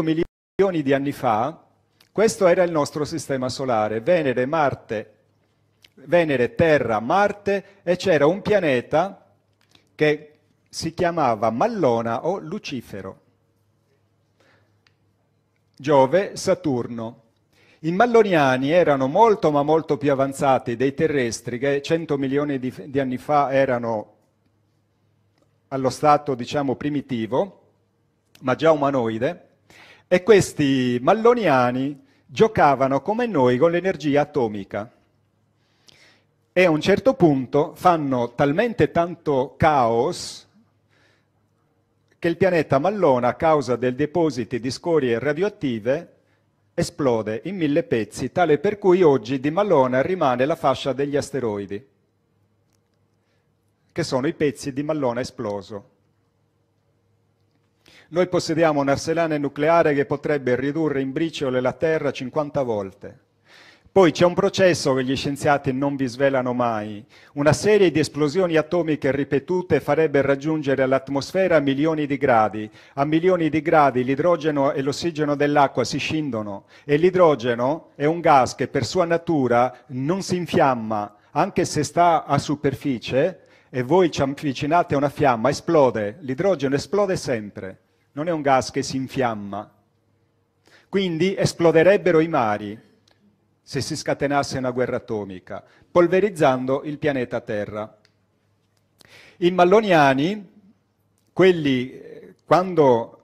100 milioni di anni fa, questo era il nostro sistema solare, Venere, Marte, Venere, Terra, Marte e c'era un pianeta che si chiamava Mallona o Lucifero. Giove, Saturno. I malloniani erano molto ma molto più avanzati dei terrestri che 100 milioni di, di anni fa erano allo stato diciamo primitivo, ma già umanoide e questi malloniani giocavano come noi con l'energia atomica. E a un certo punto fanno talmente tanto caos che il pianeta Mallona, a causa dei depositi di scorie radioattive, esplode in mille pezzi, tale per cui oggi di Mallona rimane la fascia degli asteroidi, che sono i pezzi di Mallona esploso. Noi possediamo un arsenale nucleare che potrebbe ridurre in briciole la Terra 50 volte. Poi c'è un processo che gli scienziati non vi svelano mai. Una serie di esplosioni atomiche ripetute farebbe raggiungere l'atmosfera a milioni di gradi. A milioni di gradi l'idrogeno e l'ossigeno dell'acqua si scindono e l'idrogeno è un gas che per sua natura non si infiamma, anche se sta a superficie e voi ci avvicinate a una fiamma, esplode. L'idrogeno esplode sempre non è un gas che si infiamma. Quindi esploderebbero i mari se si scatenasse una guerra atomica, polverizzando il pianeta Terra. I malloniani, quelli eh, quando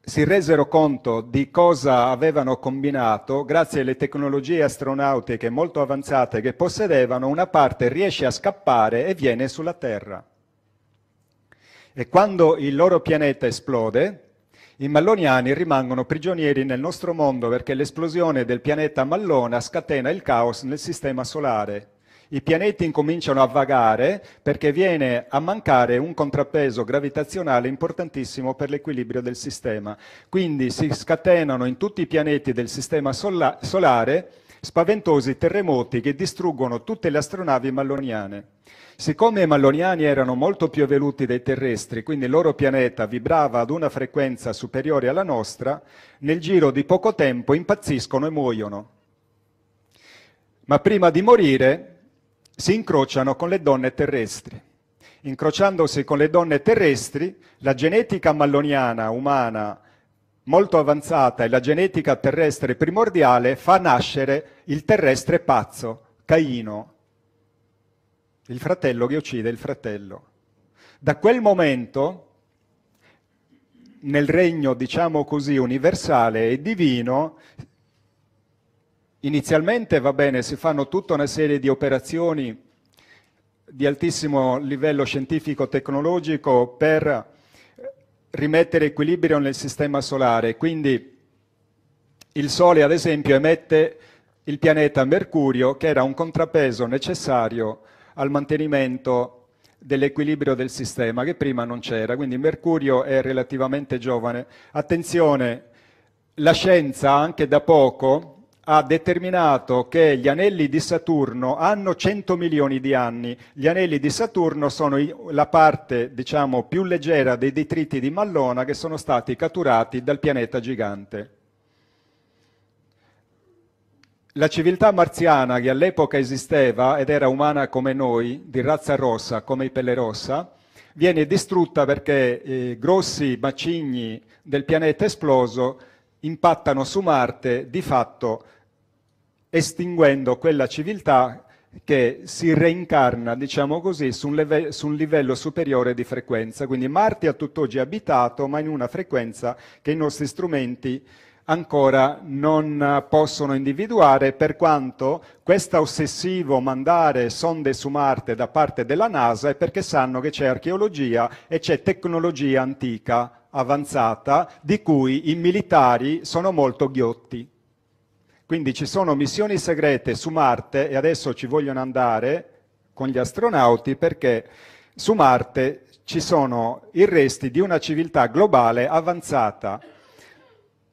si resero conto di cosa avevano combinato, grazie alle tecnologie astronautiche molto avanzate che possedevano, una parte riesce a scappare e viene sulla Terra e quando il loro pianeta esplode, i malloniani rimangono prigionieri nel nostro mondo perché l'esplosione del pianeta Mallona scatena il caos nel sistema solare. I pianeti incominciano a vagare perché viene a mancare un contrappeso gravitazionale importantissimo per l'equilibrio del sistema. Quindi si scatenano in tutti i pianeti del sistema sola- solare spaventosi terremoti che distruggono tutte le astronavi malloniane. Siccome i malloniani erano molto più evoluti dei terrestri, quindi il loro pianeta vibrava ad una frequenza superiore alla nostra, nel giro di poco tempo impazziscono e muoiono. Ma prima di morire si incrociano con le donne terrestri. Incrociandosi con le donne terrestri, la genetica malloniana umana molto avanzata e la genetica terrestre primordiale fa nascere il terrestre pazzo, Caino, il fratello che uccide il fratello. Da quel momento, nel regno, diciamo così, universale e divino, inizialmente va bene, si fanno tutta una serie di operazioni di altissimo livello scientifico-tecnologico per rimettere equilibrio nel sistema solare. Quindi il Sole, ad esempio, emette il pianeta Mercurio, che era un contrapeso necessario al mantenimento dell'equilibrio del sistema che prima non c'era, quindi Mercurio è relativamente giovane. Attenzione, la scienza anche da poco ha determinato che gli anelli di Saturno hanno 100 milioni di anni. Gli anelli di Saturno sono la parte, diciamo, più leggera dei detriti di Mallona che sono stati catturati dal pianeta gigante. La civiltà marziana che all'epoca esisteva ed era umana come noi, di razza rossa, come i pelle rossa, viene distrutta perché eh, grossi macigni del pianeta esploso impattano su Marte, di fatto estinguendo quella civiltà che si reincarna, diciamo così, su un, leve- su un livello superiore di frequenza. Quindi Marte a tutt'oggi abitato, ma in una frequenza che i nostri strumenti ancora non eh, possono individuare per quanto questo ossessivo mandare sonde su Marte da parte della NASA è perché sanno che c'è archeologia e c'è tecnologia antica avanzata di cui i militari sono molto ghiotti. Quindi ci sono missioni segrete su Marte e adesso ci vogliono andare con gli astronauti perché su Marte ci sono i resti di una civiltà globale avanzata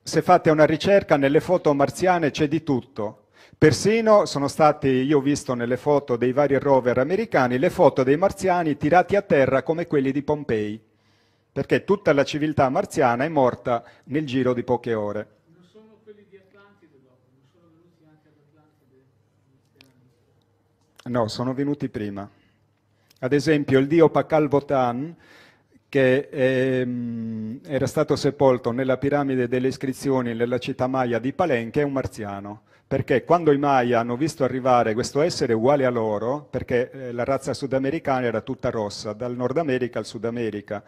se fate una ricerca nelle foto marziane c'è di tutto. Persino sono stati, io ho visto nelle foto dei vari rover americani, le foto dei marziani tirati a terra come quelli di Pompei, perché tutta la civiltà marziana è morta nel giro di poche ore. Non sono quelli di Atlantide No, sono venuti prima. Ad esempio il dio Pakal Votan che ehm, era stato sepolto nella piramide delle iscrizioni nella città Maya di Palenque è un marziano. Perché quando i Maya hanno visto arrivare questo essere uguale a loro, perché eh, la razza sudamericana era tutta rossa, dal Nord America al Sud America,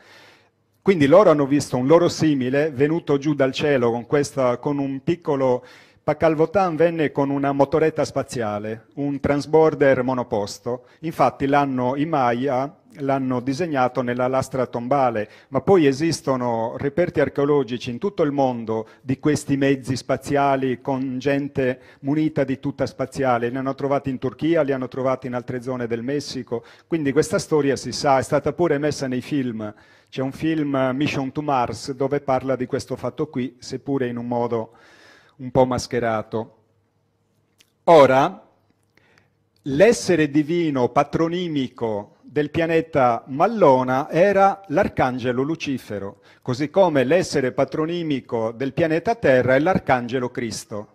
quindi loro hanno visto un loro simile venuto giù dal cielo con, questa, con un piccolo Pacalvotan venne con una motoretta spaziale, un transborder monoposto. Infatti l'hanno i Maya l'hanno disegnato nella lastra tombale, ma poi esistono reperti archeologici in tutto il mondo di questi mezzi spaziali con gente munita di tutta spaziale, li hanno trovati in Turchia, li hanno trovati in altre zone del Messico, quindi questa storia si sa, è stata pure messa nei film, c'è un film eh, Mission to Mars dove parla di questo fatto qui, seppure in un modo un po' mascherato. Ora, l'essere divino, patronimico, del pianeta Mallona era l'arcangelo Lucifero, così come l'essere patronimico del pianeta Terra è l'arcangelo Cristo.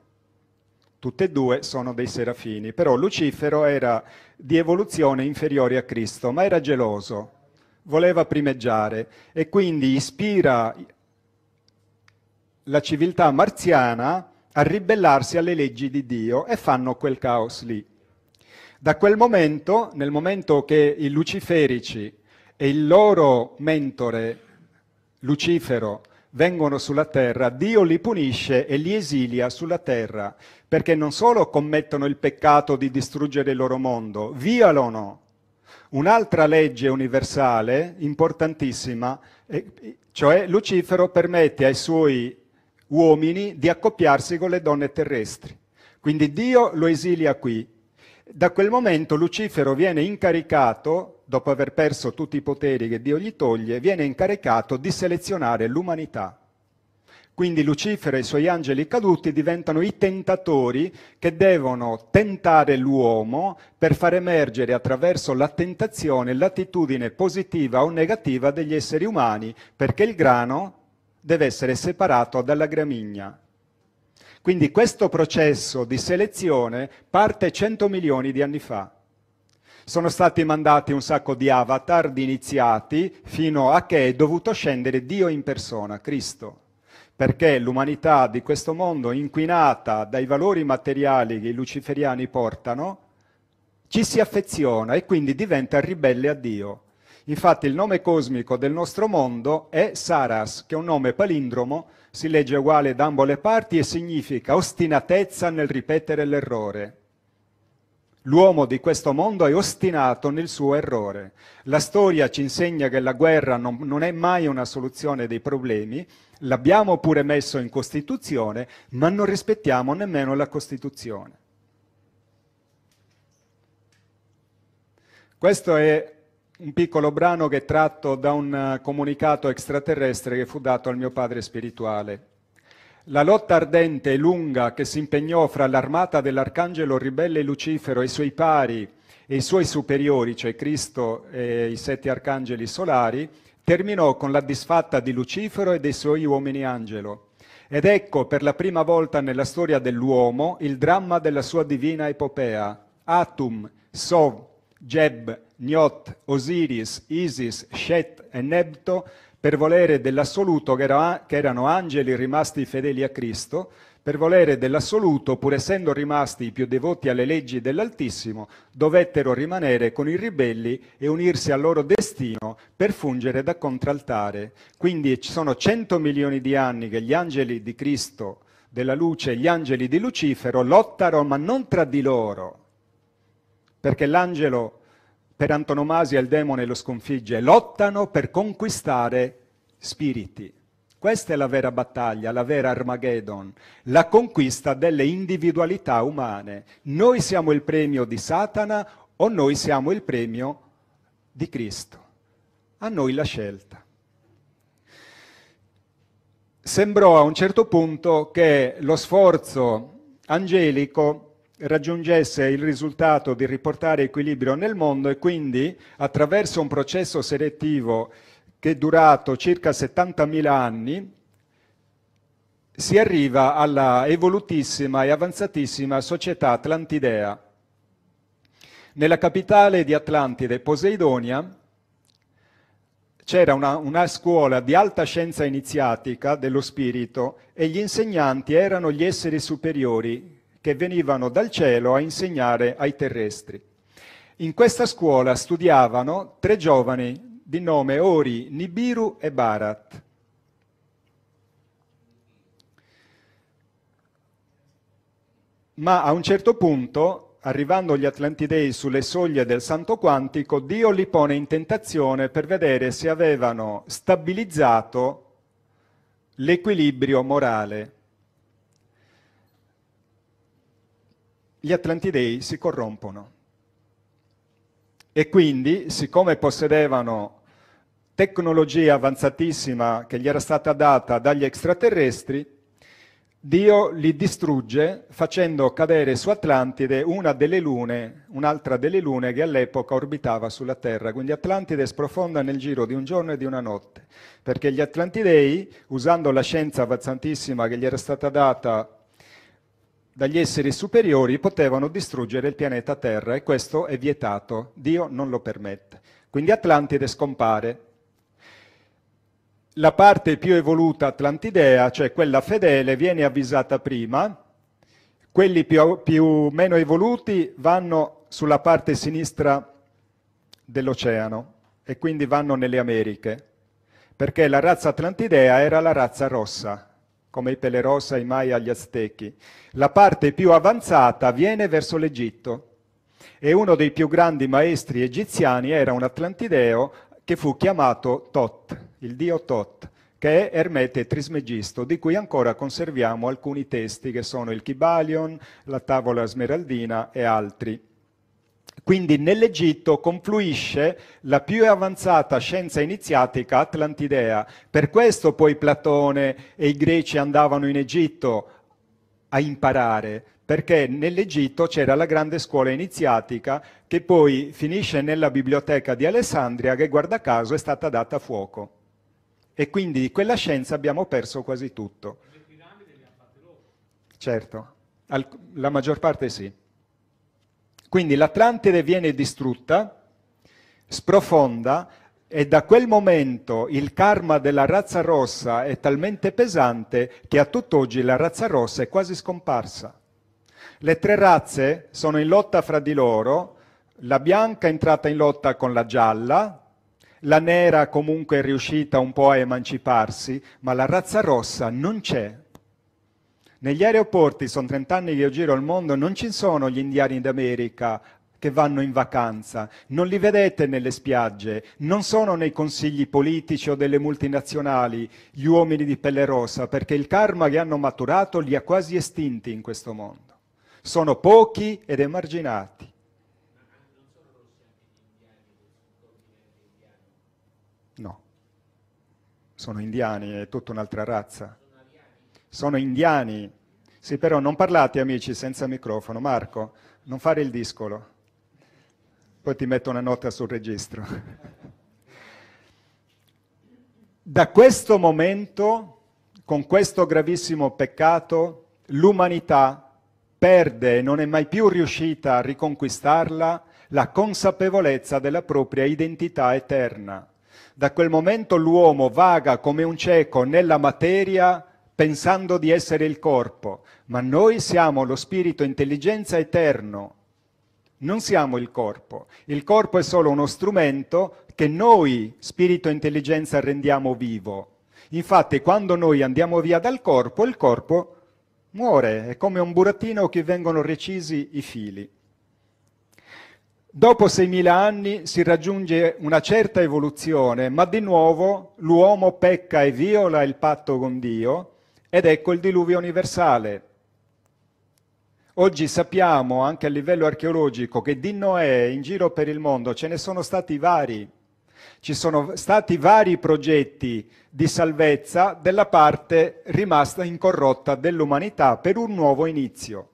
Tutte e due sono dei serafini, però Lucifero era di evoluzione inferiore a Cristo, ma era geloso, voleva primeggiare e quindi ispira la civiltà marziana a ribellarsi alle leggi di Dio e fanno quel caos lì. Da quel momento, nel momento che i luciferici e il loro mentore Lucifero vengono sulla terra, Dio li punisce e li esilia sulla terra, perché non solo commettono il peccato di distruggere il loro mondo, violano un'altra legge universale importantissima, cioè Lucifero permette ai suoi uomini di accoppiarsi con le donne terrestri. Quindi Dio lo esilia qui, da quel momento Lucifero viene incaricato, dopo aver perso tutti i poteri che Dio gli toglie, viene incaricato di selezionare l'umanità. Quindi Lucifero e i suoi angeli caduti diventano i tentatori che devono tentare l'uomo per far emergere attraverso la tentazione l'attitudine positiva o negativa degli esseri umani, perché il grano deve essere separato dalla gramigna. Quindi questo processo di selezione parte 100 milioni di anni fa. Sono stati mandati un sacco di avatar, di iniziati, fino a che è dovuto scendere Dio in persona, Cristo perché l'umanità di questo mondo, inquinata dai valori materiali che i luciferiani portano, ci si affeziona e quindi diventa ribelle a Dio. Infatti il nome cosmico del nostro mondo è Saras, che è un nome palindromo si legge uguale da ambo le parti e significa ostinatezza nel ripetere l'errore. L'uomo di questo mondo è ostinato nel suo errore. La storia ci insegna che la guerra non, non è mai una soluzione dei problemi, l'abbiamo pure messo in Costituzione, ma non rispettiamo nemmeno la Costituzione. Questo è un piccolo brano che è tratto da un eh, comunicato extraterrestre che fu dato al mio padre spirituale. La lotta ardente e lunga che si impegnò fra l'armata dell'arcangelo ribelle Lucifero e i suoi pari e i suoi superiori, cioè Cristo e i sette arcangeli solari, terminò con la disfatta di Lucifero e dei suoi uomini angelo. Ed ecco per la prima volta nella storia dell'uomo il dramma della sua divina epopea. Atum, Sov, Jeb, Gnot, Osiris, Isis, Shet e Nebto per volere dell'assoluto che, era, che erano angeli rimasti fedeli a Cristo, per volere dell'assoluto, pur essendo rimasti i più devoti alle leggi dell'Altissimo, dovettero rimanere con i ribelli e unirsi al loro destino per fungere da contraltare. Quindi ci sono 100 milioni di anni che gli angeli di Cristo della luce e gli angeli di Lucifero lottano, ma non tra di loro, perché l'angelo per antonomasia il demone lo sconfigge, lottano per conquistare spiriti. Questa è la vera battaglia, la vera Armageddon, la conquista delle individualità umane. Noi siamo il premio di Satana o noi siamo il premio di Cristo. A noi la scelta. Sembrò a un certo punto che lo sforzo angelico raggiungesse il risultato di riportare equilibrio nel mondo e quindi attraverso un processo selettivo che è durato circa 70.000 anni si arriva alla evolutissima e avanzatissima società atlantidea. Nella capitale di Atlantide, Poseidonia, c'era una, una, scuola di alta scienza iniziatica dello spirito e gli insegnanti erano gli esseri superiori che venivano dal cielo a insegnare ai terrestri. In questa scuola studiavano tre giovani di nome Ori, Nibiru e Barat. Ma a un certo punto, arrivando gli Atlantidei sulle soglie del Santo Quantico, Dio li pone in tentazione per vedere se avevano stabilizzato l'equilibrio morale. gli Atlantidei si corrompono e quindi, siccome possedevano tecnologia avanzatissima che gli era stata data dagli extraterrestri, Dio li distrugge facendo cadere su Atlantide una delle lune, un'altra delle lune che all'epoca orbitava sulla Terra. Quindi Atlantide sprofonda nel giro di un giorno e di una notte, perché gli Atlantidei, usando la scienza avanzatissima che gli era stata data dagli esseri superiori potevano distruggere il pianeta Terra e questo è vietato, Dio non lo permette. Quindi Atlantide scompare. La parte più evoluta atlantidea, cioè quella fedele, viene avvisata prima, quelli più, più meno evoluti vanno sulla parte sinistra dell'oceano e quindi vanno nelle Americhe, perché la razza atlantidea era la razza rossa, come i Pelerosa, i Maya, gli Aztechi. La parte più avanzata viene verso l'Egitto e uno dei più grandi maestri egiziani era un atlantideo che fu chiamato Tot, il dio Tot, che è Ermete Trismegisto, di cui ancora conserviamo alcuni testi che sono il Kibalion, la Tavola Smeraldina e altri. Quindi nell'Egitto confluisce la più avanzata scienza iniziatica atlantidea. Per questo poi Platone e i greci andavano in Egitto a imparare, perché nell'Egitto c'era la grande scuola iniziatica che poi finisce nella biblioteca di Alessandria che guarda caso è stata data a fuoco. E quindi di quella scienza abbiamo perso quasi tutto. Le piramidi le ha fatte loro. Certo, la maggior parte sì. Quindi l'Atlantide viene distrutta, sprofonda, e da quel momento il karma della razza rossa è talmente pesante che a tutt'oggi la razza rossa è quasi scomparsa. Le tre razze sono in lotta fra di loro, la bianca è entrata in lotta con la gialla, la nera comunque è riuscita un po' a emanciparsi, ma la razza rossa non c'è. Negli aeroporti, sono 30 anni che io giro il mondo, non ci sono gli indiani d'America che vanno in vacanza, non li vedete nelle spiagge, non sono nei consigli politici o delle multinazionali gli uomini di pelle rossa, perché il karma che hanno maturato li ha quasi estinti in questo mondo. Sono pochi ed emarginati. No, sono indiani, è tutta un'altra razza sono indiani. Sì, però non parlate, amici, senza microfono. Marco, non fare il discolo. Poi ti metto una nota sul registro. Da questo momento, con questo gravissimo peccato, l'umanità perde e non è mai più riuscita a riconquistarla la consapevolezza della propria identità eterna. Da quel momento l'uomo vaga come un cieco nella materia pensando di essere il corpo, ma noi siamo lo spirito intelligenza eterno, non siamo il corpo. Il corpo è solo uno strumento che noi, spirito intelligenza, rendiamo vivo. Infatti quando noi andiamo via dal corpo, il corpo muore, è come un burattino a cui vengono recisi i fili. Dopo 6.000 anni si raggiunge una certa evoluzione, ma di nuovo l'uomo pecca e viola il patto con Dio ed ecco il diluvio universale. Oggi sappiamo anche a livello archeologico che di Noè in giro per il mondo ce ne sono stati vari. Ci sono stati vari progetti di salvezza della parte rimasta incorrotta dell'umanità per un nuovo inizio.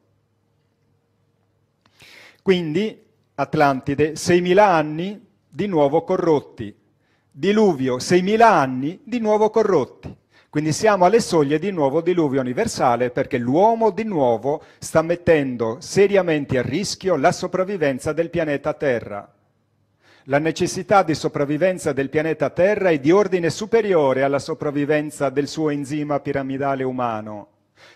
Quindi Atlantide, 6.000 anni di nuovo corrotti. Diluvio, 6.000 anni di nuovo corrotti. Quindi siamo alle soglie di nuovo diluvio universale perché l'uomo di nuovo sta mettendo seriamente a rischio la sopravvivenza del pianeta Terra. La necessità di sopravvivenza del pianeta Terra è di ordine superiore alla sopravvivenza del suo enzima piramidale umano,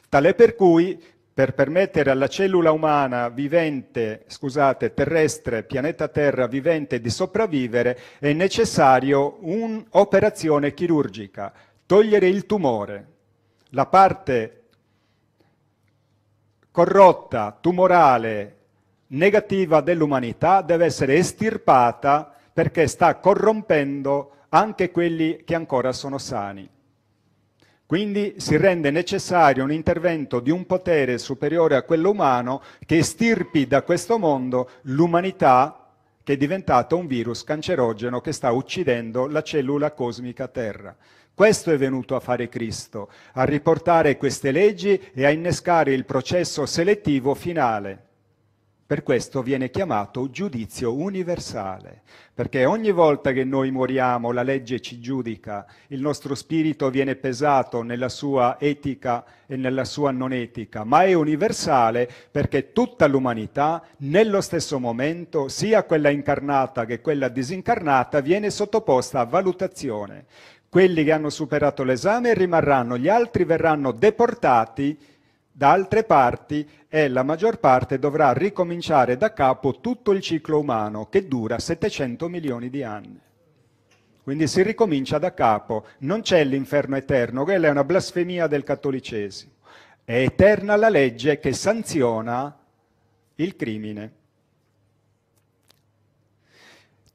tale per cui per permettere alla cellula umana vivente, scusate, terrestre, pianeta Terra vivente di sopravvivere, è necessario un'operazione chirurgica, togliere il tumore, la parte corrotta, tumorale, negativa dell'umanità deve essere estirpata perché sta corrompendo anche quelli che ancora sono sani. Quindi si rende necessario un intervento di un potere superiore a quello umano che estirpi da questo mondo l'umanità che è diventata un virus cancerogeno che sta uccidendo la cellula cosmica Terra. Questo è venuto a fare Cristo, a riportare queste leggi e a innescare il processo selettivo finale. Per questo viene chiamato giudizio universale, perché ogni volta che noi moriamo la legge ci giudica, il nostro spirito viene pesato nella sua etica e nella sua non etica, ma è universale perché tutta l'umanità nello stesso momento, sia quella incarnata che quella disincarnata, viene sottoposta a valutazione. Quelli che hanno superato l'esame rimarranno, gli altri verranno deportati da altre parti e la maggior parte dovrà ricominciare da capo tutto il ciclo umano che dura 700 milioni di anni. Quindi si ricomincia da capo, non c'è l'inferno eterno, quella è una blasfemia del cattolicesimo. È eterna la legge che sanziona il crimine.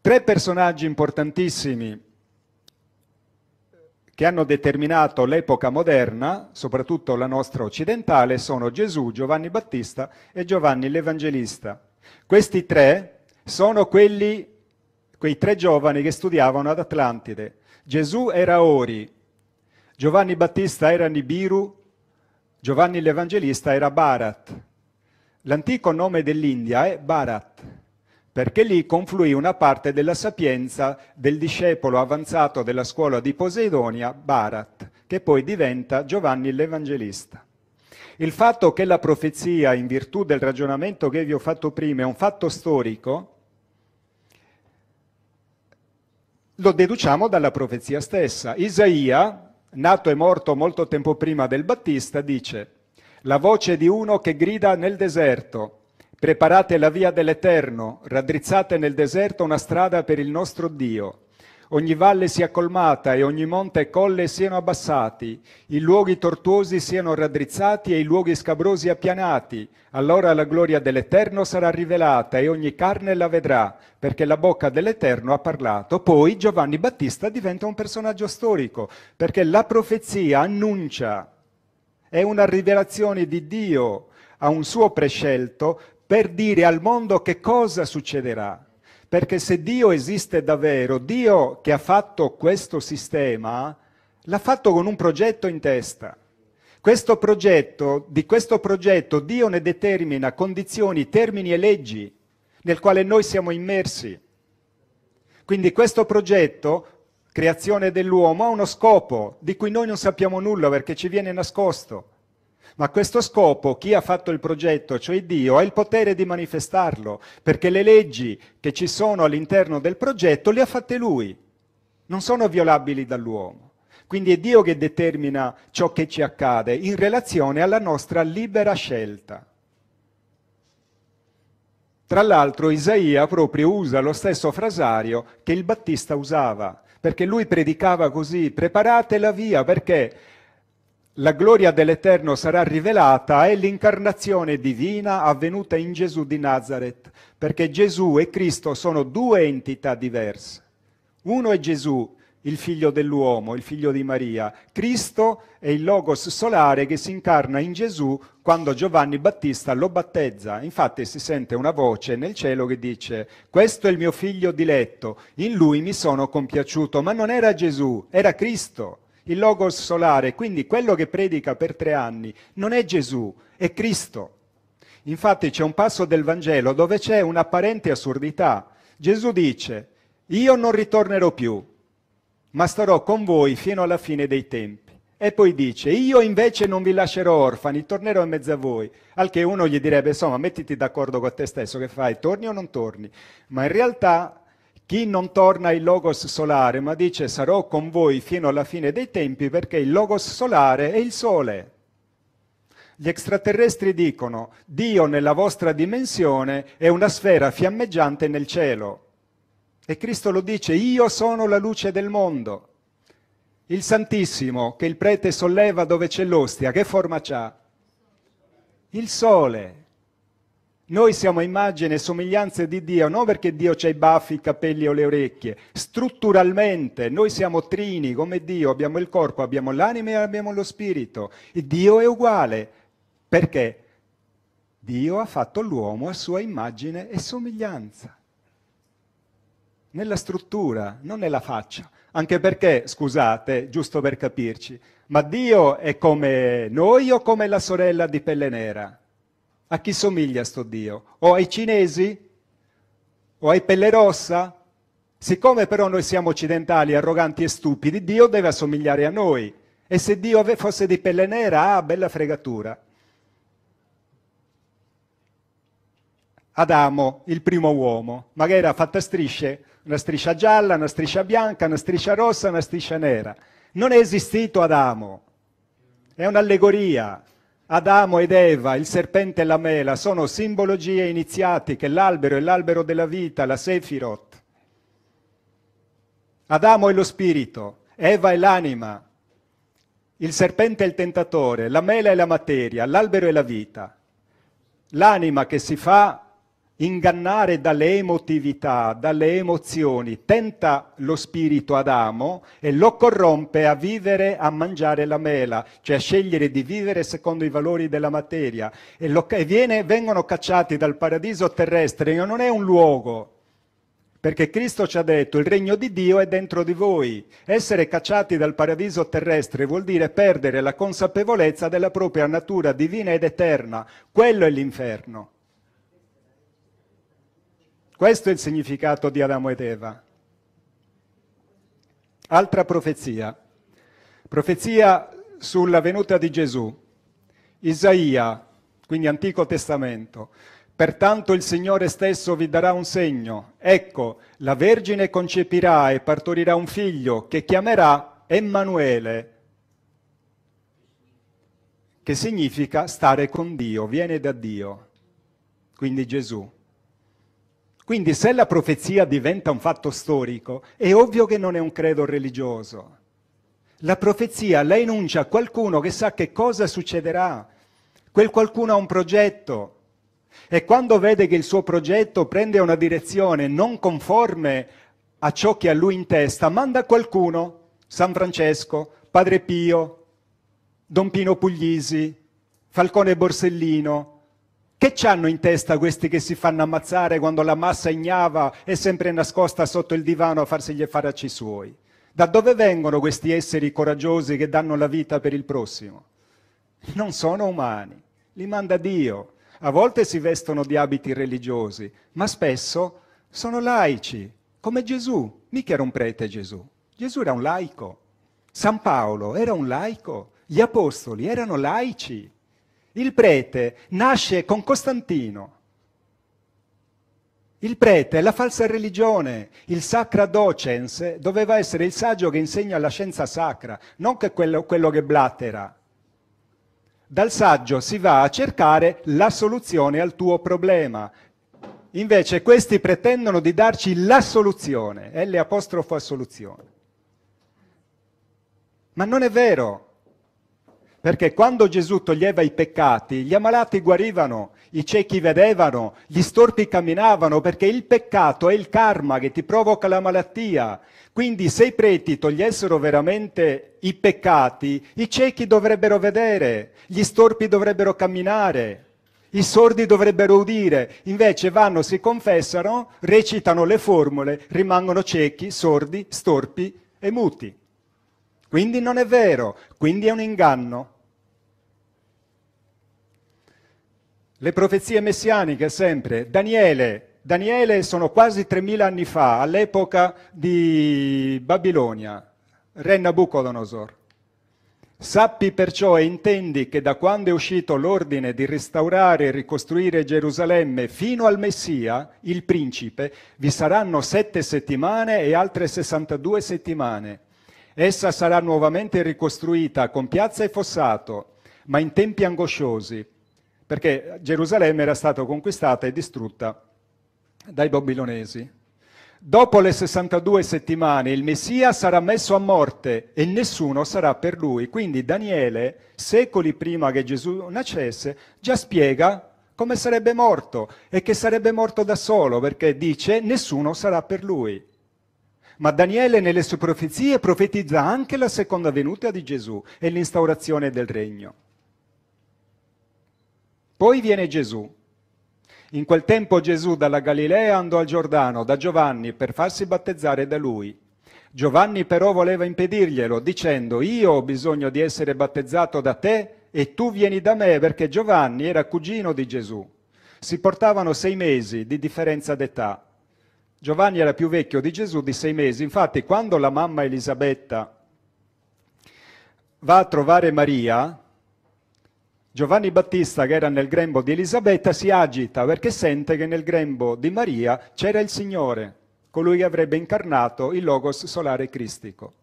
Tre personaggi importantissimi che hanno determinato l'epoca moderna, soprattutto la nostra occidentale, sono Gesù, Giovanni Battista e Giovanni l'Evangelista. Questi tre sono quelli, quei tre giovani che studiavano ad Atlantide. Gesù era Ori, Giovanni Battista era Nibiru, Giovanni l'Evangelista era Bharat. L'antico nome dell'India è Bharat perché lì confluì una parte della sapienza del discepolo avanzato della scuola di Poseidonia, Barat, che poi diventa Giovanni l'Evangelista. Il fatto che la profezia, in virtù del ragionamento che vi ho fatto prima, è un fatto storico, lo deduciamo dalla profezia stessa. Isaia, nato e morto molto tempo prima del Battista, dice, la voce di uno che grida nel deserto, Preparate la via dell'Eterno, raddrizzate nel deserto una strada per il nostro Dio. Ogni valle sia colmata e ogni monte e colle siano abbassati, i luoghi tortuosi siano raddrizzati e i luoghi scabrosi appianati. Allora la gloria dell'Eterno sarà rivelata e ogni carne la vedrà, perché la bocca dell'Eterno ha parlato. Poi Giovanni Battista diventa un personaggio storico, perché la profezia annuncia, è una rivelazione di Dio a un suo prescelto per dire al mondo che cosa succederà. Perché se Dio esiste davvero, Dio che ha fatto questo sistema, l'ha fatto con un progetto in testa. Questo progetto, di questo progetto Dio ne determina condizioni, termini e leggi nel quale noi siamo immersi. Quindi questo progetto, creazione dell'uomo, ha uno scopo di cui noi non sappiamo nulla perché ci viene nascosto. Ma a questo scopo chi ha fatto il progetto, cioè Dio, ha il potere di manifestarlo, perché le leggi che ci sono all'interno del progetto le ha fatte lui, non sono violabili dall'uomo. Quindi è Dio che determina ciò che ci accade in relazione alla nostra libera scelta. Tra l'altro Isaia proprio usa lo stesso frasario che il Battista usava, perché lui predicava così, preparate la via, perché la gloria dell'Eterno sarà rivelata è l'incarnazione divina avvenuta in Gesù di Nazareth, perché Gesù e Cristo sono due entità diverse. Uno è Gesù, il figlio dell'uomo, il figlio di Maria. Cristo è il Logos solare che si incarna in Gesù quando Giovanni Battista lo battezza. Infatti si sente una voce nel cielo che dice, questo è il mio figlio diletto, in lui mi sono compiaciuto, ma non era Gesù, era Cristo il logos solare, quindi quello che predica per tre anni, non è Gesù, è Cristo. Infatti c'è un passo del Vangelo dove c'è un'apparente assurdità. Gesù dice, io non ritornerò più, ma starò con voi fino alla fine dei tempi. E poi dice, io invece non vi lascerò orfani, tornerò in mezzo a voi. Al che uno gli direbbe, insomma, mettiti d'accordo con te stesso, che fai, torni o non torni? Ma in realtà chi non torna il Logos solare, ma dice sarò con voi fino alla fine dei tempi perché il Logos solare è il Sole. Gli extraterrestri dicono Dio nella vostra dimensione è una sfera fiammeggiante nel cielo. E Cristo lo dice, io sono la luce del mondo. Il Santissimo che il prete solleva dove c'è l'ostia, che forma ha? Il sole. Noi siamo immagine e somiglianza di Dio, non perché Dio ha i baffi, i capelli o le orecchie. Strutturalmente noi siamo trini come Dio, abbiamo il corpo, abbiamo l'anima e abbiamo lo spirito. E Dio è uguale. Perché? Dio ha fatto l'uomo a sua immagine e somiglianza. Nella struttura, non nella faccia. Anche perché, scusate, giusto per capirci, ma Dio è come noi o come la sorella di pelle nera? A chi somiglia sto Dio? O ai cinesi? O ai pelle rossa? Siccome però noi siamo occidentali, arroganti e stupidi, Dio deve assomigliare a noi. E se Dio fosse di pelle nera, ah, bella fregatura. Adamo, il primo uomo, magari era fatta strisce, una striscia gialla, una striscia bianca, una striscia rossa, una striscia nera. Non è esistito Adamo, è un'allegoria. Adamo ed Eva, il serpente e la mela sono simbologie iniziatiche, l'albero è l'albero della vita, la Sefirot. Adamo è lo spirito, Eva è l'anima, il serpente è il tentatore, la mela è la materia, l'albero è la vita. L'anima che si fa ingannare dalle emotività, dalle emozioni, tenta lo spirito Adamo e lo corrompe a vivere, a mangiare la mela, cioè a scegliere di vivere secondo i valori della materia. E, lo, e viene, vengono cacciati dal paradiso terrestre, non è un luogo, perché Cristo ci ha detto il regno di Dio è dentro di voi. Essere cacciati dal paradiso terrestre vuol dire perdere la consapevolezza della propria natura divina ed eterna. Quello è l'inferno. Questo è il significato di Adamo ed Eva. Altra profezia, profezia sulla venuta di Gesù. Isaia, quindi Antico Testamento, Pertanto il Signore stesso vi darà un segno. Ecco, la Vergine concepirà e partorirà un figlio che chiamerà Emanuele, che significa stare con Dio, viene da Dio, quindi Gesù. Quindi se la profezia diventa un fatto storico, è ovvio che non è un credo religioso. La profezia la enuncia a qualcuno che sa che cosa succederà. Quel qualcuno ha un progetto e quando vede che il suo progetto prende una direzione non conforme a ciò che ha lui in testa, manda qualcuno, San Francesco, Padre Pio, Don Pino Puglisi, Falcone Borsellino, che c'hanno in testa questi che si fanno ammazzare quando la massa ignava è sempre nascosta sotto il divano a farsi gli affaracci suoi? Da dove vengono questi esseri coraggiosi che danno la vita per il prossimo? Non sono umani, li manda Dio. A volte si vestono di abiti religiosi, ma spesso sono laici, come Gesù. Mica era un prete Gesù, Gesù era un laico. San Paolo era un laico, gli apostoli erano laici. Il prete nasce con Costantino. Il prete è la falsa religione, il sacra docens doveva essere il saggio che insegna la scienza sacra, non che quello, quello che blattera. Dal saggio si va a cercare la soluzione al tuo problema. Invece questi pretendono di darci la soluzione, L apostrofo a soluzione. Ma non è vero. Perché quando Gesù toglieva i peccati, gli ammalati guarivano, i ciechi vedevano, gli storpi camminavano, perché il peccato è il karma che ti provoca la malattia. Quindi se i preti togliessero veramente i peccati, i ciechi dovrebbero vedere, gli storpi dovrebbero camminare, i sordi dovrebbero udire. Invece vanno, si confessano, recitano le formule, rimangono ciechi, sordi, storpi e muti. Quindi non è vero, quindi è un inganno. Le profezie messianiche sempre, Daniele, Daniele sono quasi 3.000 anni fa, all'epoca di Babilonia, re Nabucodonosor. Sappi perciò e intendi che da quando è uscito l'ordine di restaurare e ricostruire Gerusalemme fino al Messia, il principe, vi saranno sette settimane e altre 62 settimane. Essa sarà nuovamente ricostruita con piazza e fossato, ma in tempi angosciosi, perché Gerusalemme era stata conquistata e distrutta dai babilonesi. Dopo le 62 settimane il Messia sarà messo a morte e nessuno sarà per lui. Quindi Daniele, secoli prima che Gesù nascesse, già spiega come sarebbe morto e che sarebbe morto da solo perché dice nessuno sarà per lui. Ma Daniele nelle sue profezie profetizza anche la seconda venuta di Gesù e l'instaurazione del regno. Poi viene Gesù. In quel tempo Gesù dalla Galilea andò al Giordano da Giovanni per farsi battezzare da lui. Giovanni però voleva impedirglielo, dicendo, io ho bisogno di essere battezzato da te e tu vieni da me, perché Giovanni era cugino di Gesù. Si portavano sei mesi di differenza d'età. Giovanni era più vecchio di Gesù di sei mesi, infatti quando la mamma Elisabetta va a trovare Maria, Giovanni Battista che era nel grembo di Elisabetta si agita perché sente che nel grembo di Maria c'era il Signore, colui che avrebbe incarnato il Logos solare cristico.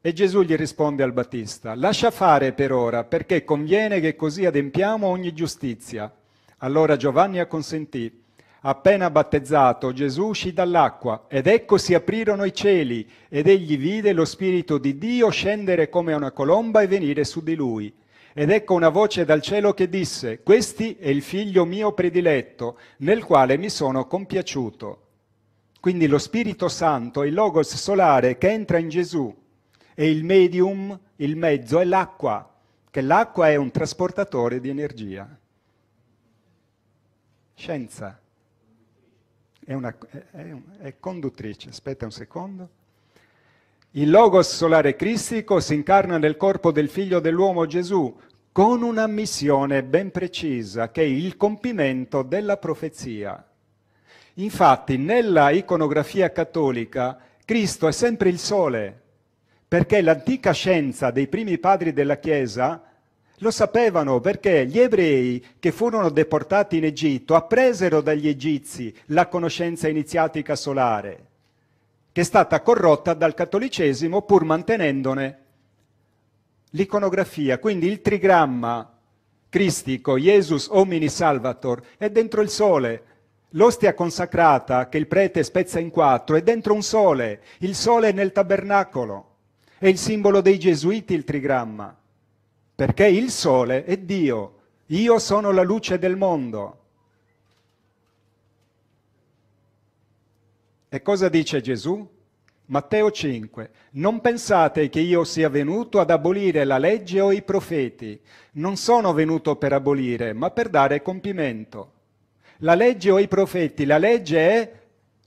E Gesù gli risponde al Battista, lascia fare per ora, perché conviene che così adempiamo ogni giustizia. Allora Giovanni acconsentì Appena battezzato Gesù uscì dall'acqua ed ecco si aprirono i cieli ed egli vide lo Spirito di Dio scendere come una colomba e venire su di lui. Ed ecco una voce dal cielo che disse, questi è il figlio mio prediletto, nel quale mi sono compiaciuto. Quindi lo Spirito Santo è il logos solare che entra in Gesù, e il medium, il mezzo, è l'acqua, che l'acqua è un trasportatore di energia. Scienza è, una, è, è conduttrice, aspetta un secondo. Il Logos solare cristico si incarna nel corpo del figlio dell'uomo Gesù con una missione ben precisa che è il compimento della profezia. Infatti nella iconografia cattolica Cristo è sempre il sole, perché l'antica scienza dei primi padri della Chiesa lo sapevano perché gli ebrei che furono deportati in Egitto appresero dagli egizi la conoscenza iniziatica solare, che è stata corrotta dal cattolicesimo pur mantenendone l'iconografia. Quindi il trigramma cristico, Jesus homini salvator, è dentro il sole. L'ostia consacrata che il prete spezza in quattro è dentro un sole, il sole è nel tabernacolo. È il simbolo dei gesuiti il trigramma perché il sole è Dio, io sono la luce del mondo. E cosa dice Gesù? Matteo 5. Non pensate che io sia venuto ad abolire la legge o i profeti. Non sono venuto per abolire, ma per dare compimento. La legge o i profeti, la legge è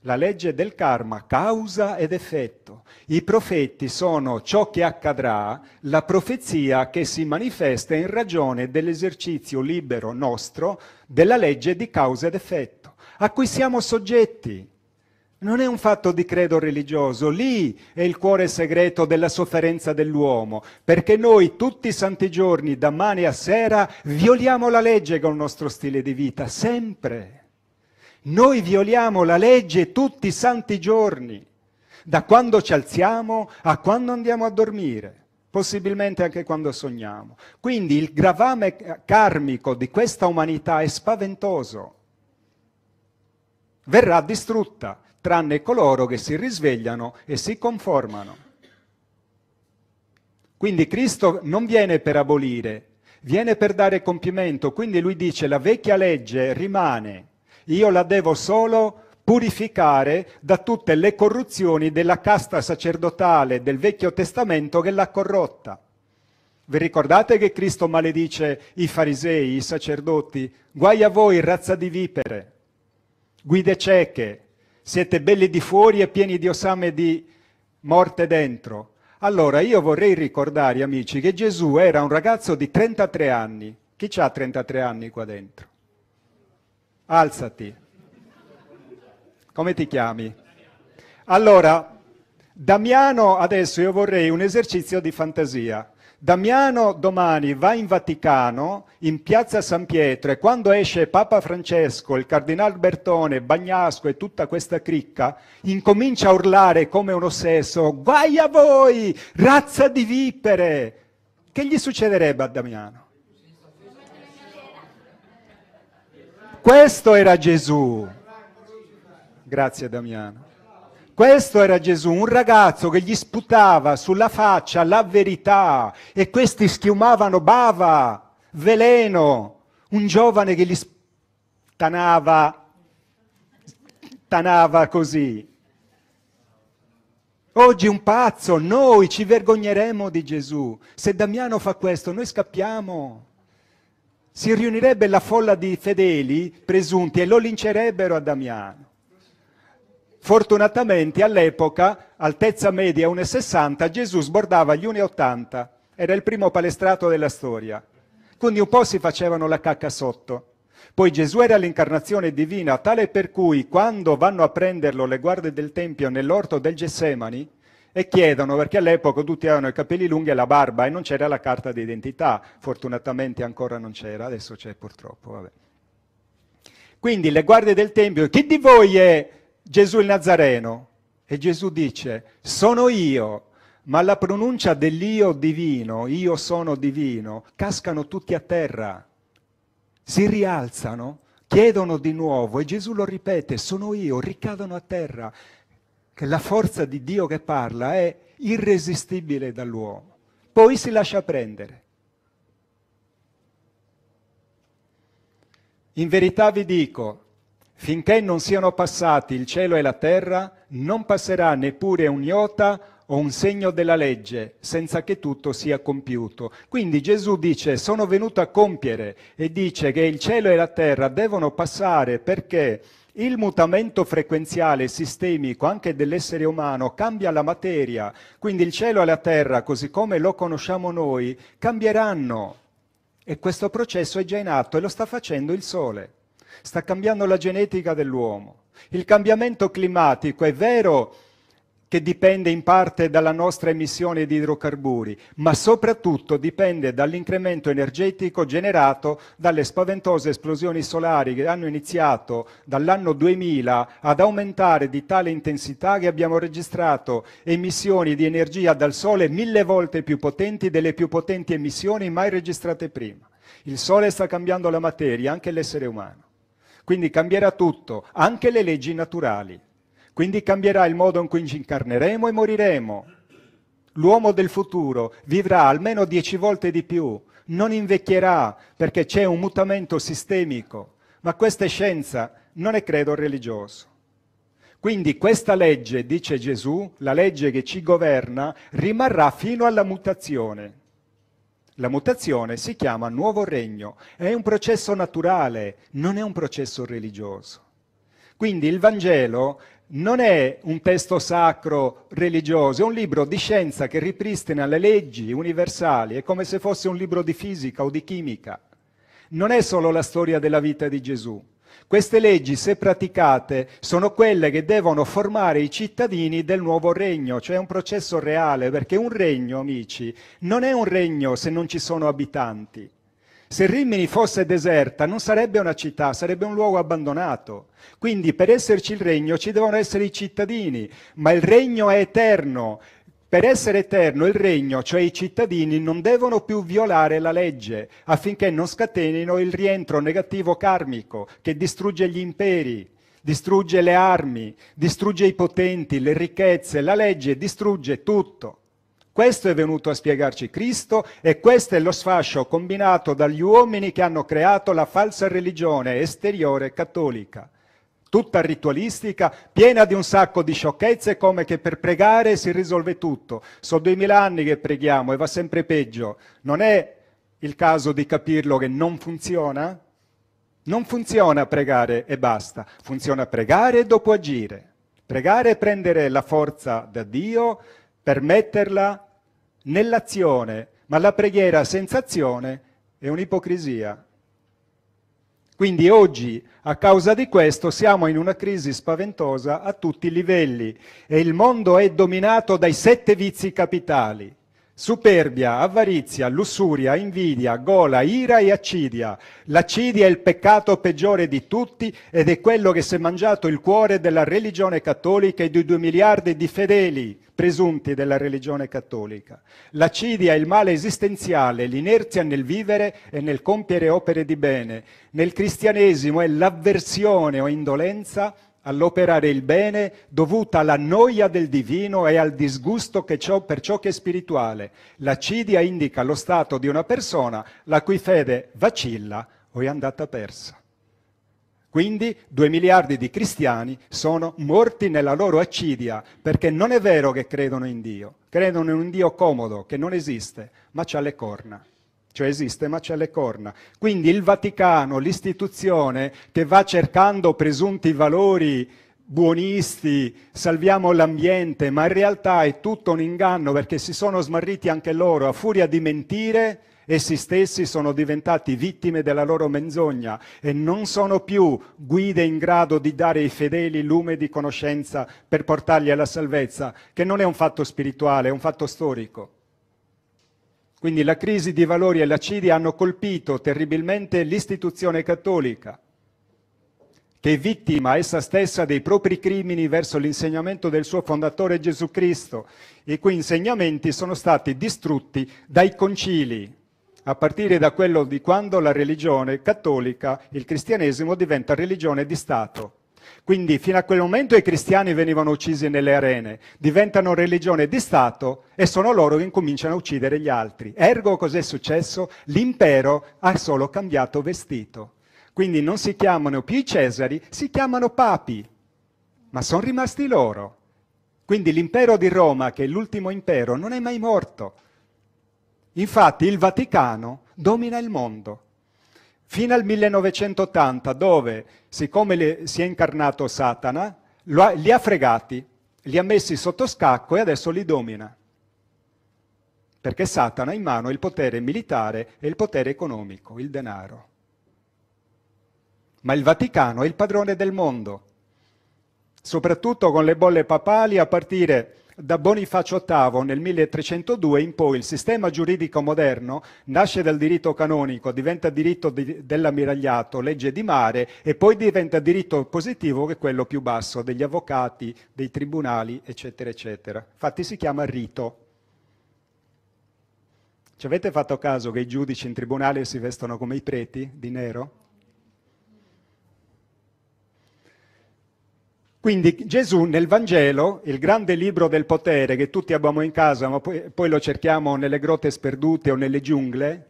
la legge del karma, causa ed effetto. I profeti sono ciò che accadrà, la profezia che si manifesta in ragione dell'esercizio libero nostro della legge di causa ed effetto, a cui siamo soggetti. Non è un fatto di credo religioso, lì è il cuore segreto della sofferenza dell'uomo, perché noi tutti i santi giorni, da mani a sera, violiamo la legge con il nostro stile di vita, sempre. Noi violiamo la legge tutti i santi giorni, da quando ci alziamo a quando andiamo a dormire possibilmente anche quando sogniamo. Quindi il gravame karmico di questa umanità è spaventoso. Verrà distrutta, tranne coloro che si risvegliano e si conformano. Quindi Cristo non viene per abolire, viene per dare compimento. Quindi lui dice la vecchia legge rimane, io la devo solo purificare da tutte le corruzioni della casta sacerdotale del Vecchio Testamento che l'ha corrotta. Vi ricordate che Cristo maledice i farisei, i sacerdoti? Guai a voi, razza di vipere, guide cieche, siete belli di fuori e pieni di osame di morte dentro. Allora io vorrei ricordare, amici, che Gesù era un ragazzo di 33 anni. Chi ha 33 anni qua dentro? alzati. Come ti chiami? Allora, Damiano, adesso io vorrei un esercizio di fantasia. Damiano domani va in Vaticano, in piazza San Pietro, e quando esce Papa Francesco, il Cardinal Bertone, Bagnasco e tutta questa cricca, incomincia a urlare come un ossesso, guai a voi, razza di vipere! Che gli succederebbe a Damiano? Questo era Gesù. Grazie Damiano. Questo era Gesù, un ragazzo che gli sputava sulla faccia la verità e questi schiumavano bava, veleno, un giovane che gli stanava, stanava così. Oggi un pazzo, noi ci vergogneremo di Gesù. Se Damiano fa questo, noi scappiamo si riunirebbe la folla di fedeli presunti e lo lincerebbero a Damiano. Fortunatamente all'epoca, altezza media 1,60, Gesù sbordava gli 1,80, era il primo palestrato della storia. Quindi un po' si facevano la cacca sotto. Poi Gesù era l'incarnazione divina, tale per cui quando vanno a prenderlo le guardie del Tempio nell'orto del Gessemani, e chiedono perché all'epoca tutti avevano i capelli lunghi e la barba e non c'era la carta d'identità, fortunatamente ancora non c'era, adesso c'è purtroppo. Vabbè. Quindi le guardie del Tempio, chi di voi è Gesù il Nazareno? E Gesù dice, sono io, ma la pronuncia dell'io divino, io sono divino, cascano tutti a terra, si rialzano, chiedono di nuovo e Gesù lo ripete, sono io, ricadono a terra che la forza di Dio che parla è irresistibile dall'uomo, poi si lascia prendere. In verità vi dico, finché non siano passati il cielo e la terra, non passerà neppure un iota o un segno della legge senza che tutto sia compiuto. Quindi Gesù dice sono venuto a compiere e dice che il cielo e la terra devono passare perché il mutamento frequenziale sistemico anche dell'essere umano cambia la materia, quindi il cielo e la terra, così come lo conosciamo noi, cambieranno. E questo processo è già in atto e lo sta facendo il Sole. Sta cambiando la genetica dell'uomo. Il cambiamento climatico è vero che dipende in parte dalla nostra emissione di idrocarburi, ma soprattutto dipende dall'incremento energetico generato dalle spaventose esplosioni solari che hanno iniziato dall'anno 2000 ad aumentare di tale intensità che abbiamo registrato emissioni di energia dal Sole mille volte più potenti delle più potenti emissioni mai registrate prima. Il Sole sta cambiando la materia, anche l'essere umano. Quindi cambierà tutto, anche le leggi naturali. Quindi cambierà il modo in cui ci incarneremo e moriremo. L'uomo del futuro vivrà almeno dieci volte di più, non invecchierà perché c'è un mutamento sistemico, ma questa è scienza, non è credo religioso. Quindi questa legge, dice Gesù, la legge che ci governa, rimarrà fino alla mutazione. La mutazione si chiama nuovo regno, è un processo naturale, non è un processo religioso. Quindi il Vangelo non è un testo sacro religioso, è un libro di scienza che ripristina le leggi universali, è come se fosse un libro di fisica o di chimica. Non è solo la storia della vita di Gesù. Queste leggi, se praticate, sono quelle che devono formare i cittadini del nuovo regno, cioè un processo reale, perché un regno, amici, non è un regno se non ci sono abitanti. Se Rimini fosse deserta non sarebbe una città, sarebbe un luogo abbandonato. Quindi per esserci il regno ci devono essere i cittadini, ma il regno è eterno. Per essere eterno il regno, cioè i cittadini, non devono più violare la legge affinché non scatenino il rientro negativo karmico che distrugge gli imperi, distrugge le armi, distrugge i potenti, le ricchezze, la legge distrugge tutto. Questo è venuto a spiegarci Cristo e questo è lo sfascio combinato dagli uomini che hanno creato la falsa religione esteriore cattolica, tutta ritualistica, piena di un sacco di sciocchezze come che per pregare si risolve tutto. Sono duemila anni che preghiamo e va sempre peggio. Non è il caso di capirlo che non funziona? Non funziona pregare e basta, funziona pregare e dopo agire. Pregare è prendere la forza da Dio permetterla nell'azione, ma la preghiera senza azione è un'ipocrisia. Quindi oggi, a causa di questo, siamo in una crisi spaventosa a tutti i livelli e il mondo è dominato dai sette vizi capitali. Superbia, avarizia, lussuria, invidia, gola, ira e accidia. L'accidia è il peccato peggiore di tutti ed è quello che si è mangiato il cuore della religione cattolica e di due miliardi di fedeli presunti della religione cattolica. L'accidia è il male esistenziale, l'inerzia nel vivere e nel compiere opere di bene. Nel cristianesimo è l'avversione o indolenza all'operare il bene dovuta alla noia del divino e al disgusto ciò, per ciò che è spirituale. L'acidia indica lo stato di una persona la cui fede vacilla o è andata persa. Quindi due miliardi di cristiani sono morti nella loro acidia perché non è vero che credono in Dio, credono in un Dio comodo che non esiste, ma ha le corna cioè esiste ma c'è le corna. Quindi il Vaticano, l'istituzione che va cercando presunti valori buonisti, salviamo l'ambiente, ma in realtà è tutto un inganno perché si sono smarriti anche loro a furia di mentire essi stessi sono diventati vittime della loro menzogna e non sono più guide in grado di dare ai fedeli lume di conoscenza per portarli alla salvezza, che non è un fatto spirituale, è un fatto storico. Quindi la crisi di valori e la CIDI hanno colpito terribilmente l'istituzione cattolica, che è vittima essa stessa dei propri crimini verso l'insegnamento del suo fondatore Gesù Cristo, i cui insegnamenti sono stati distrutti dai concili, a partire da quello di quando la religione cattolica, il cristianesimo, diventa religione di Stato. Quindi fino a quel momento i cristiani venivano uccisi nelle arene, diventano religione di Stato e sono loro che incominciano a uccidere gli altri. Ergo cos'è successo? L'impero ha solo cambiato vestito. Quindi non si chiamano più i Cesari, si chiamano papi, ma sono rimasti loro. Quindi l'impero di Roma, che è l'ultimo impero, non è mai morto. Infatti il Vaticano domina il mondo fino al 1980, dove, siccome le, si è incarnato Satana, ha, li ha fregati, li ha messi sotto scacco e adesso li domina. Perché Satana ha in mano il potere militare e il potere economico, il denaro. Ma il Vaticano è il padrone del mondo, soprattutto con le bolle papali a partire da Bonifacio VIII nel 1302 in poi il sistema giuridico moderno nasce dal diritto canonico, diventa diritto di, dell'ammiragliato, legge di mare e poi diventa diritto positivo che è quello più basso degli avvocati, dei tribunali, eccetera, eccetera. Infatti si chiama rito. Ci avete fatto caso che i giudici in tribunale si vestono come i preti, di nero? Quindi Gesù nel Vangelo, il grande libro del potere che tutti abbiamo in casa, ma poi, poi, lo cerchiamo nelle grotte sperdute o nelle giungle,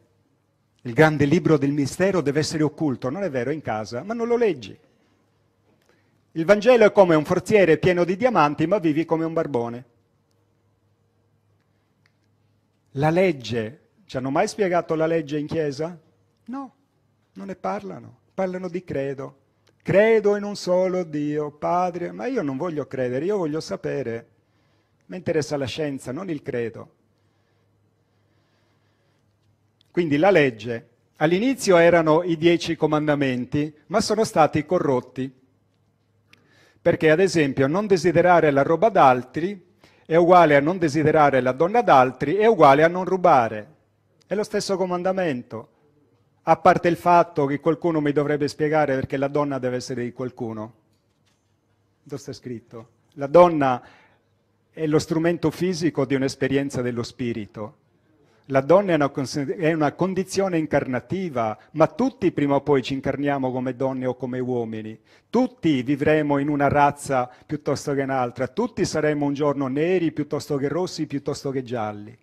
il grande libro del mistero deve essere occulto, non è vero, in casa, ma non lo leggi. Il Vangelo è come un forziere pieno di diamanti, ma vivi come un barbone. La legge, ci hanno mai spiegato la legge in chiesa? No, non ne parlano, parlano di credo, Credo in un solo Dio, Padre, ma io non voglio credere, io voglio sapere. Mi interessa la scienza, non il credo. Quindi la legge. All'inizio erano i dieci comandamenti, ma sono stati corrotti. Perché ad esempio non desiderare la roba d'altri è uguale a non desiderare la donna d'altri, è uguale a non rubare. È lo stesso comandamento a parte il fatto che qualcuno mi dovrebbe spiegare perché la donna deve essere di qualcuno. Dove sta scritto? La donna è lo strumento fisico di un'esperienza dello spirito. La donna è una, è una, condizione incarnativa, ma tutti prima o poi ci incarniamo come donne o come uomini. Tutti vivremo in una razza piuttosto che un'altra, tutti saremo un giorno neri piuttosto che rossi, piuttosto che gialli,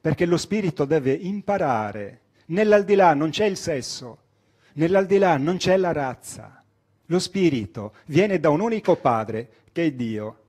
perché lo spirito deve imparare Nell'aldilà non c'è il sesso, nell'aldilà non c'è la razza. Lo spirito viene da un unico Padre che è Dio